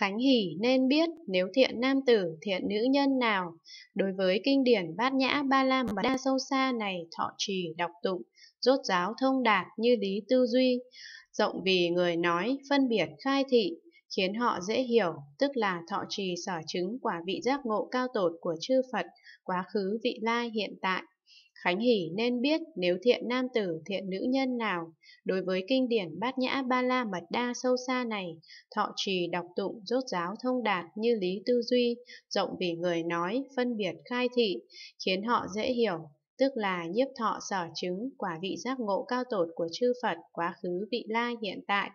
Khánh Hỷ nên biết nếu thiện nam tử, thiện nữ nhân nào, đối với kinh điển bát nhã ba la mật đa sâu xa này thọ trì đọc tụng, rốt giáo thông đạt như lý tư duy, rộng vì người nói, phân biệt khai thị, khiến họ dễ hiểu, tức là thọ trì sở chứng quả vị giác ngộ cao tột của chư Phật, quá khứ vị lai hiện tại, Khánh Hỷ nên biết nếu thiện nam tử thiện nữ nhân nào, đối với kinh điển bát nhã ba la mật đa sâu xa này, thọ trì đọc tụng rốt giáo thông đạt như lý tư duy, rộng vì người nói, phân biệt khai thị, khiến họ dễ hiểu, tức là nhiếp thọ sở chứng quả vị giác ngộ cao tột của chư Phật quá khứ vị lai hiện tại.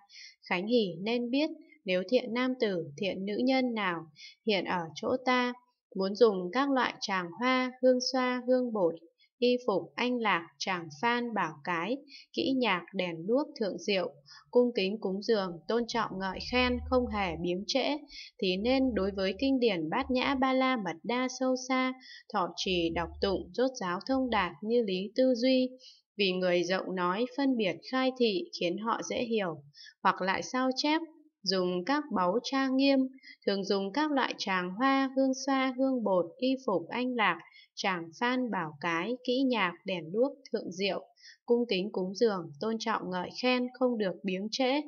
Khánh Hỷ nên biết nếu thiện nam tử, thiện nữ nhân nào hiện ở chỗ ta, muốn dùng các loại tràng hoa, hương xoa, hương bột, y phục anh lạc tràng phan bảo cái, kỹ nhạc đèn đuốc thượng diệu, cung kính cúng dường, tôn trọng ngợi khen, không hề biếng trễ, thì nên đối với kinh điển bát nhã ba la mật đa sâu xa, thọ trì đọc tụng, rốt giáo thông đạt như lý tư duy, vì người rộng nói phân biệt khai thị khiến họ dễ hiểu, hoặc lại sao chép dùng các báu tra nghiêm, thường dùng các loại tràng hoa, hương xoa, hương bột, y phục anh lạc, tràng phan bảo cái, kỹ nhạc, đèn đuốc, thượng diệu, cung kính cúng dường, tôn trọng ngợi khen, không được biếng trễ.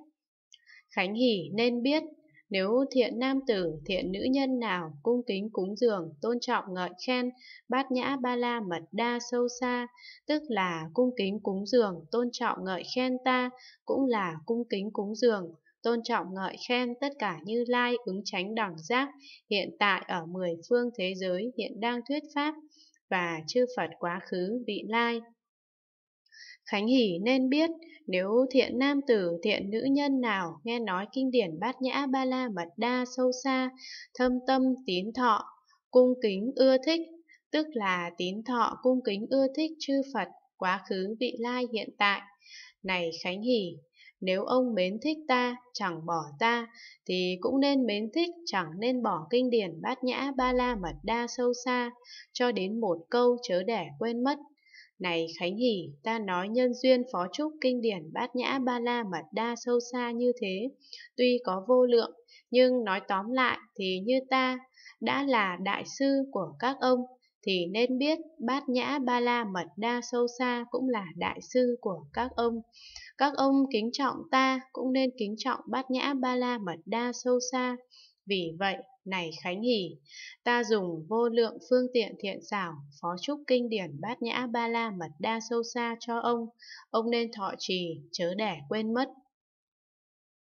Khánh hỉ nên biết, nếu thiện nam tử, thiện nữ nhân nào cung kính cúng dường, tôn trọng ngợi khen, bát nhã ba la mật đa sâu xa, tức là cung kính cúng dường, tôn trọng ngợi khen ta, cũng là cung kính cúng dường, tôn trọng ngợi khen tất cả như lai ứng tránh đẳng giác hiện tại ở mười phương thế giới hiện đang thuyết pháp và chư Phật quá khứ vị lai. Khánh Hỷ nên biết, nếu thiện nam tử, thiện nữ nhân nào nghe nói kinh điển bát nhã ba la mật đa sâu xa, thâm tâm tín thọ, cung kính ưa thích, tức là tín thọ cung kính ưa thích chư Phật quá khứ vị lai hiện tại. Này Khánh Hỷ, nếu ông mến thích ta, chẳng bỏ ta, thì cũng nên mến thích chẳng nên bỏ kinh điển bát nhã ba la mật đa sâu xa, cho đến một câu chớ để quên mất. Này Khánh Hỷ, ta nói nhân duyên phó trúc kinh điển bát nhã ba la mật đa sâu xa như thế, tuy có vô lượng, nhưng nói tóm lại thì như ta đã là đại sư của các ông thì nên biết Bát Nhã Ba La Mật Đa Sâu Xa cũng là đại sư của các ông. Các ông kính trọng ta cũng nên kính trọng Bát Nhã Ba La Mật Đa Sâu Xa. Vì vậy, này Khánh Hỷ, ta dùng vô lượng phương tiện thiện xảo, phó chúc kinh điển Bát Nhã Ba La Mật Đa Sâu Xa cho ông. Ông nên thọ trì, chớ để quên mất